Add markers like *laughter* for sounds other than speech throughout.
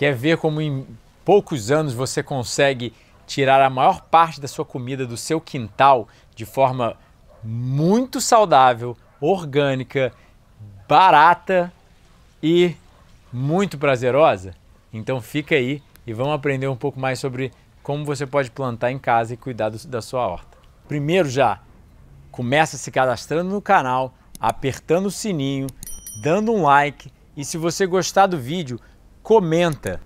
Quer ver como em poucos anos você consegue tirar a maior parte da sua comida do seu quintal de forma muito saudável, orgânica, barata e muito prazerosa? Então fica aí e vamos aprender um pouco mais sobre como você pode plantar em casa e cuidar do, da sua horta. Primeiro já, começa se cadastrando no canal, apertando o sininho, dando um like e se você gostar do vídeo, comenta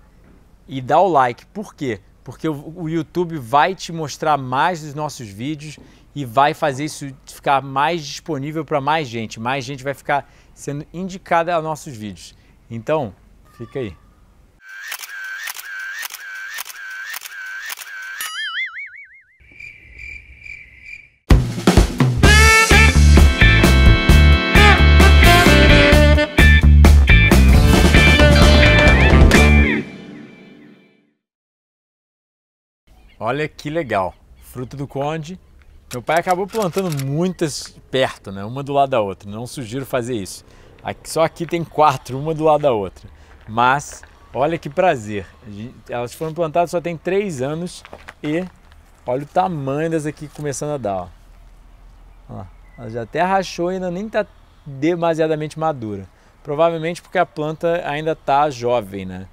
e dá o like. Por quê? Porque o YouTube vai te mostrar mais dos nossos vídeos e vai fazer isso ficar mais disponível para mais gente. Mais gente vai ficar sendo indicada a nossos vídeos. Então, fica aí. Olha que legal. fruto do Conde. Meu pai acabou plantando muitas perto, né? Uma do lado da outra. Não sugiro fazer isso. Aqui, só aqui tem quatro, uma do lado da outra. Mas olha que prazer. Elas foram plantadas só tem três anos e olha o tamanho das aqui começando a dar. Ó. Ó, ela já até rachou e ainda nem está demasiadamente madura. Provavelmente porque a planta ainda está jovem, né?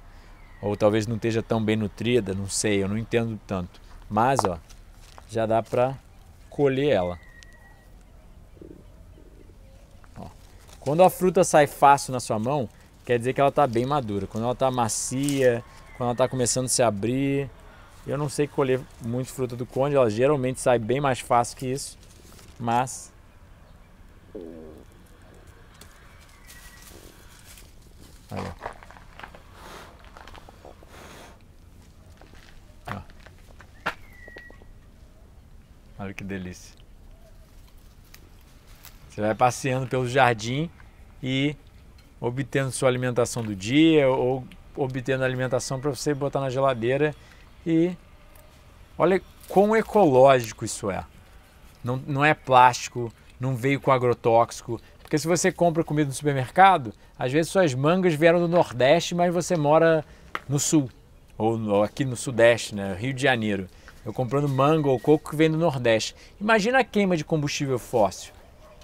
Ou talvez não esteja tão bem nutrida, não sei, eu não entendo tanto. Mas, ó, já dá pra colher ela. Ó. Quando a fruta sai fácil na sua mão, quer dizer que ela tá bem madura. Quando ela tá macia, quando ela tá começando a se abrir... Eu não sei colher muito fruta do conde, ela geralmente sai bem mais fácil que isso, mas Olha. Olha que delícia. Você vai passeando pelo jardim e obtendo sua alimentação do dia ou obtendo alimentação para você botar na geladeira e olha quão ecológico isso é. Não, não é plástico, não veio com agrotóxico. Porque se você compra comida no supermercado, às vezes suas mangas vieram do Nordeste, mas você mora no Sul ou aqui no Sudeste, né? Rio de Janeiro eu comprando manga ou coco que vem do Nordeste. Imagina a queima de combustível fóssil.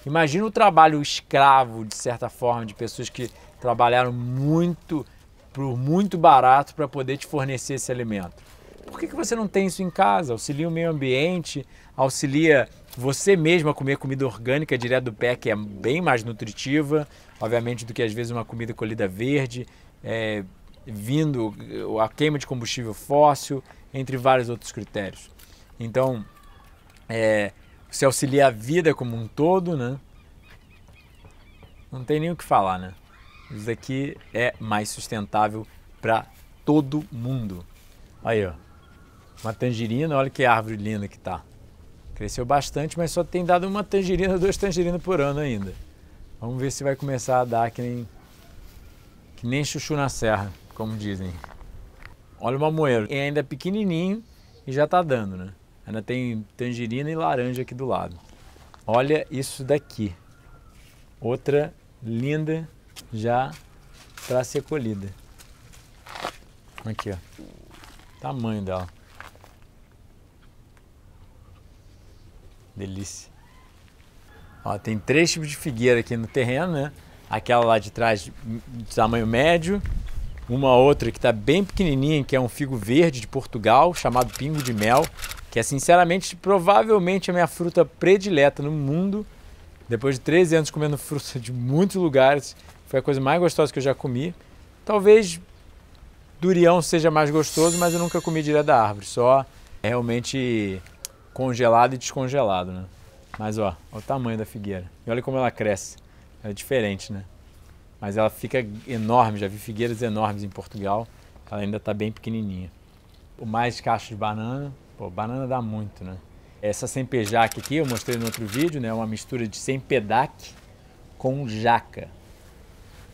Imagina o trabalho escravo, de certa forma, de pessoas que trabalharam muito, por muito barato para poder te fornecer esse alimento. Por que, que você não tem isso em casa? Auxilia o meio ambiente, auxilia você mesmo a comer comida orgânica direto do pé, que é bem mais nutritiva, obviamente, do que às vezes uma comida colhida verde, é, vindo a queima de combustível fóssil entre vários outros critérios. Então, é, se auxilia a vida como um todo, né? Não tem nem o que falar, né? Isso aqui é mais sustentável para todo mundo. Aí, ó. Uma tangerina, olha que árvore linda que tá. Cresceu bastante, mas só tem dado uma tangerina, duas tangerinas por ano ainda. Vamos ver se vai começar a dar que nem, que nem chuchu na serra, como dizem. Olha o mamoeiro. E ainda é pequenininho e já tá dando, né? Ainda tem tangerina e laranja aqui do lado. Olha isso daqui. Outra linda já para ser colhida. Aqui, ó. Tamanho dela. Delícia. Ó, tem três tipos de figueira aqui no terreno, né? Aquela lá de trás de tamanho médio, uma outra que está bem pequenininha, que é um figo verde de Portugal, chamado pingo de mel, que é sinceramente provavelmente a minha fruta predileta no mundo. Depois de 13 anos comendo *laughs* fruta de muitos lugares, foi a coisa mais gostosa que eu já comi. Talvez durião seja mais gostoso, mas eu nunca comi direto da árvore, só realmente congelado e descongelado, né? Mas ó, olha o tamanho da figueira. E olha como ela cresce. é diferente, né? mas ela fica enorme. Já vi figueiras enormes em Portugal, ela ainda está bem pequenininha. O mais cacho de banana, pô, banana dá muito, né? Essa sempejac aqui eu mostrei no outro vídeo, né? Uma mistura de sempedac com jaca.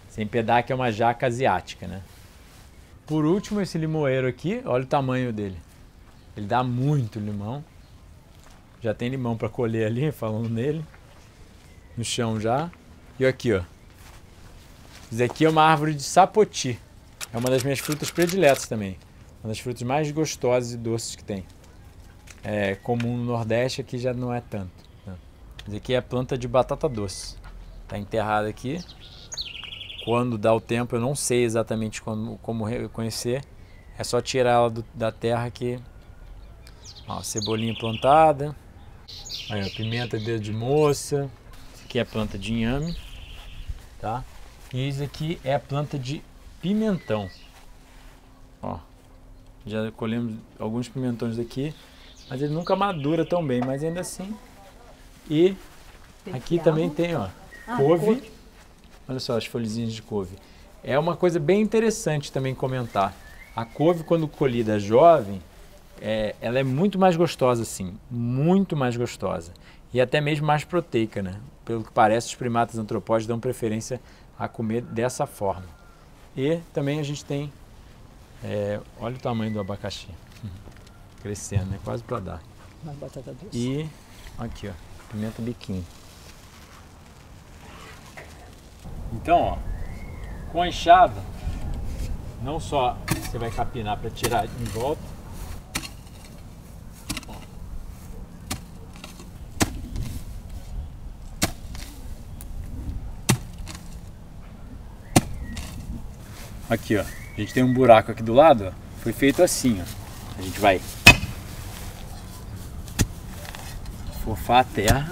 Sempedac é uma jaca asiática, né? Por último, esse limoeiro aqui, olha o tamanho dele. Ele dá muito limão. Já tem limão para colher ali, falando nele. No chão já. E aqui, ó. Isso aqui é uma árvore de sapoti. É uma das minhas frutas prediletas também. Uma das frutas mais gostosas e doces que tem. É comum no Nordeste, aqui já não é tanto. Né? Isso aqui é a planta de batata doce. Está enterrada aqui. Quando dá o tempo, eu não sei exatamente como, como reconhecer. É só tirar ela do, da terra que... Ó, cebolinha plantada. Aí, ó, pimenta dedo de moça. Isso aqui é planta de inhame. Tá? E isso aqui é a planta de pimentão. Ó, já colhemos alguns pimentões aqui, mas ele nunca madura tão bem, mas ainda assim. E aqui também tem, ó, ah, couve. Olha só as folhezinhas de couve. É uma coisa bem interessante também comentar. A couve, quando colhida jovem, é, ela é muito mais gostosa, assim, muito mais gostosa. E até mesmo mais proteica, né? Pelo que parece, os primatas antropóides dão preferência a comer dessa forma. E também a gente tem, é, olha o tamanho do abacaxi, uhum. crescendo, é quase para dar. Uma batata doce. E aqui, ó, pimenta biquinho. Então, ó, com a enxada, não só você vai capinar para tirar em volta, Aqui, ó. A gente tem um buraco aqui do lado, ó. Foi feito assim, ó. A gente vai fofar a terra.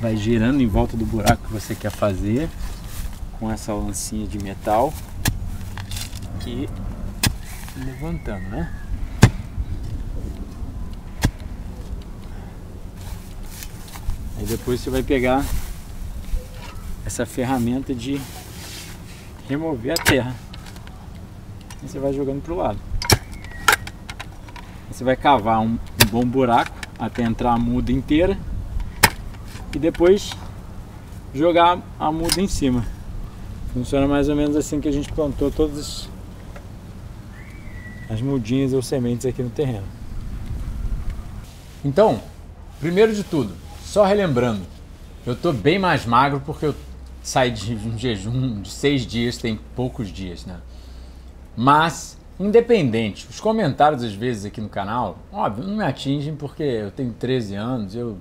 Vai girando em volta do buraco que você quer fazer com essa lancinha de metal e levantando, né? Aí depois você vai pegar essa ferramenta de remover a terra. E você vai jogando para o lado. Você vai cavar um, um bom buraco até entrar a muda inteira e depois jogar a muda em cima. Funciona mais ou menos assim que a gente plantou todas as mudinhas ou sementes aqui no terreno. Então, primeiro de tudo, só relembrando, eu estou bem mais magro porque eu sai de um jejum de seis dias, tem poucos dias, né? Mas, independente, os comentários às vezes aqui no canal, óbvio, não me atingem porque eu tenho 13 anos, eu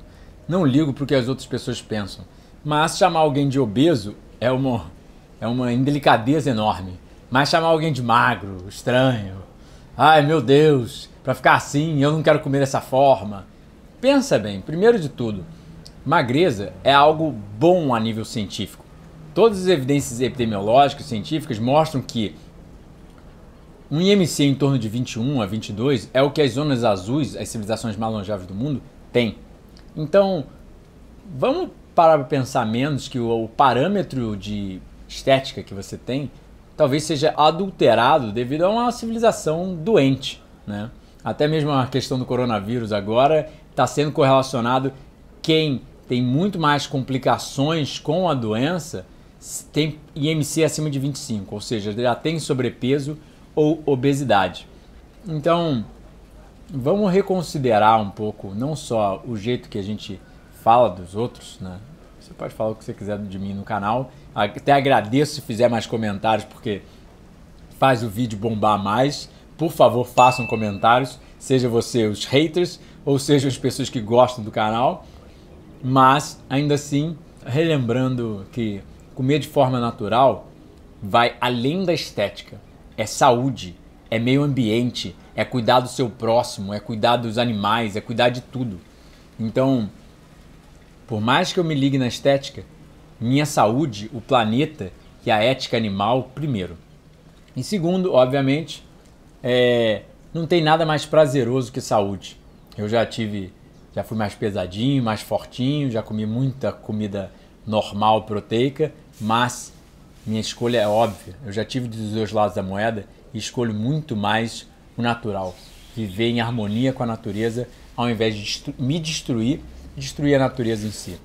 não ligo para que as outras pessoas pensam. Mas chamar alguém de obeso é uma, é uma indelicadeza enorme. Mas chamar alguém de magro, estranho, ai meu Deus, para ficar assim, eu não quero comer dessa forma. Pensa bem, primeiro de tudo, magreza é algo bom a nível científico. Todas as evidências epidemiológicas, científicas, mostram que um IMC em torno de 21 a 22 é o que as zonas azuis, as civilizações mais longevas do mundo, têm. Então, vamos parar para pensar menos que o, o parâmetro de estética que você tem talvez seja adulterado devido a uma civilização doente, né? Até mesmo a questão do coronavírus agora está sendo correlacionado quem tem muito mais complicações com a doença tem IMC acima de 25, ou seja, já tem sobrepeso ou obesidade. Então, vamos reconsiderar um pouco, não só o jeito que a gente fala dos outros, né? Você pode falar o que você quiser de mim no canal. Até agradeço se fizer mais comentários, porque faz o vídeo bombar mais. Por favor, façam comentários, seja você os haters ou seja as pessoas que gostam do canal. Mas, ainda assim, relembrando que Comer de forma natural vai além da estética. É saúde, é meio ambiente, é cuidar do seu próximo, é cuidar dos animais, é cuidar de tudo. Então, por mais que eu me ligue na estética, minha saúde, o planeta e a ética animal, primeiro. E segundo, obviamente, é, não tem nada mais prazeroso que saúde. Eu já tive, já fui mais pesadinho, mais fortinho, já comi muita comida normal proteica, mas minha escolha é óbvia. Eu já tive dos dois lados da moeda e escolho muito mais o natural. Viver em harmonia com a natureza ao invés de destru me destruir, destruir a natureza em si.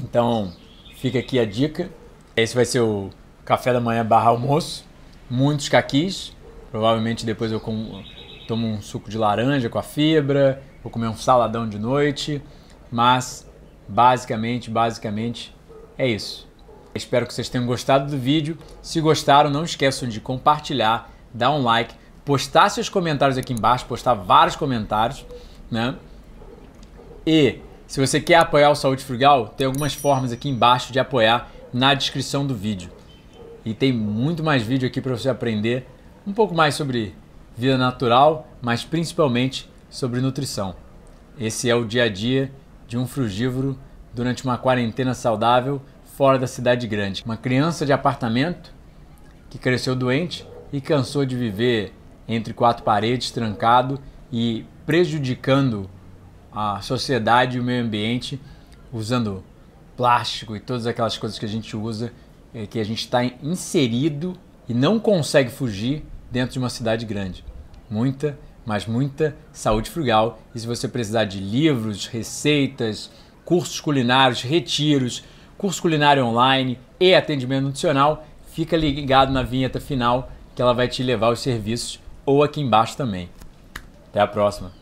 Então, fica aqui a dica. Esse vai ser o café da manhã barra almoço. Muitos caquis. Provavelmente depois eu como, tomo um suco de laranja com a fibra. Vou comer um saladão de noite. Mas Basicamente, basicamente é isso. Espero que vocês tenham gostado do vídeo. Se gostaram, não esqueçam de compartilhar, dar um like, postar seus comentários aqui embaixo, postar vários comentários, né? E se você quer apoiar o Saúde Frugal, tem algumas formas aqui embaixo de apoiar na descrição do vídeo. E tem muito mais vídeo aqui para você aprender um pouco mais sobre vida natural, mas principalmente sobre nutrição. Esse é o dia a dia de um frugívoro durante uma quarentena saudável fora da cidade grande. Uma criança de apartamento que cresceu doente e cansou de viver entre quatro paredes, trancado e prejudicando a sociedade e o meio ambiente usando plástico e todas aquelas coisas que a gente usa, eh, que a gente está inserido e não consegue fugir dentro de uma cidade grande. Muita mas muita saúde frugal. E se você precisar de livros, receitas, cursos culinários, retiros, curso culinário online e atendimento nutricional, fica ligado na vinheta final que ela vai te levar os serviços ou aqui embaixo também. Até a próxima!